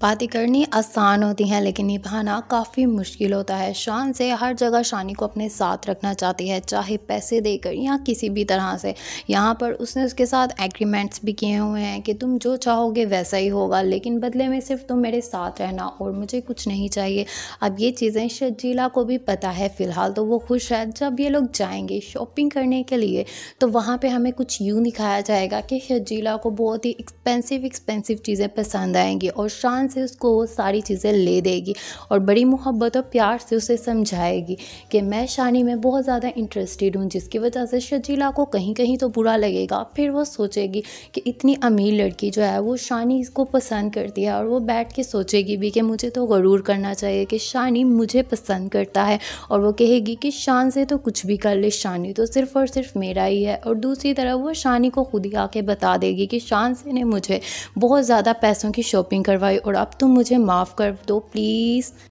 बातें करनी आसान होती हैं लेकिन निभाना काफ़ी मुश्किल होता है शान से हर जगह शानी को अपने साथ रखना चाहती है चाहे पैसे देकर या किसी भी तरह से यहाँ पर उसने उसके साथ एग्रीमेंट्स भी किए हुए हैं कि तुम जो चाहोगे वैसा ही होगा लेकिन बदले में सिर्फ तुम मेरे साथ रहना और मुझे कुछ नहीं चाहिए अब ये चीज़ें शजीला को भी पता है फ़िलहाल तो वो खुश है जब ये लोग जाएंगे शॉपिंग करने के लिए तो वहाँ पर हमें कुछ यूँ दिखाया जाएगा कि शजीला को बहुत ही एक्सपेंसिव एक्सपेंसिव चीज़ें पसंद आएँगी और शान से उसको वो सारी चीज़ें ले देगी और बड़ी मोहब्बत और प्यार से उसे समझाएगी कि मैं शानी में बहुत ज़्यादा इंटरेस्टेड हूँ जिसकी वजह से शजीला को कहीं कहीं तो बुरा लगेगा फिर वो सोचेगी कि इतनी अमीर लड़की जो है वो शानी इसको पसंद करती है और वो बैठ के सोचेगी भी कि मुझे तो गरूर करना चाहिए कि शानी मुझे पसंद करता है और वो कहेगी कि शान से तो कुछ भी कर ले शानी तो सिर्फ़ और सिर्फ मेरा ही है और दूसरी तरफ वो शानी को खुद ही आके बता देगी कि शान से ने मुझे बहुत ज़्यादा पैसों की शॉपिंग करवाई और अब तुम मुझे माफ़ कर दो प्लीज़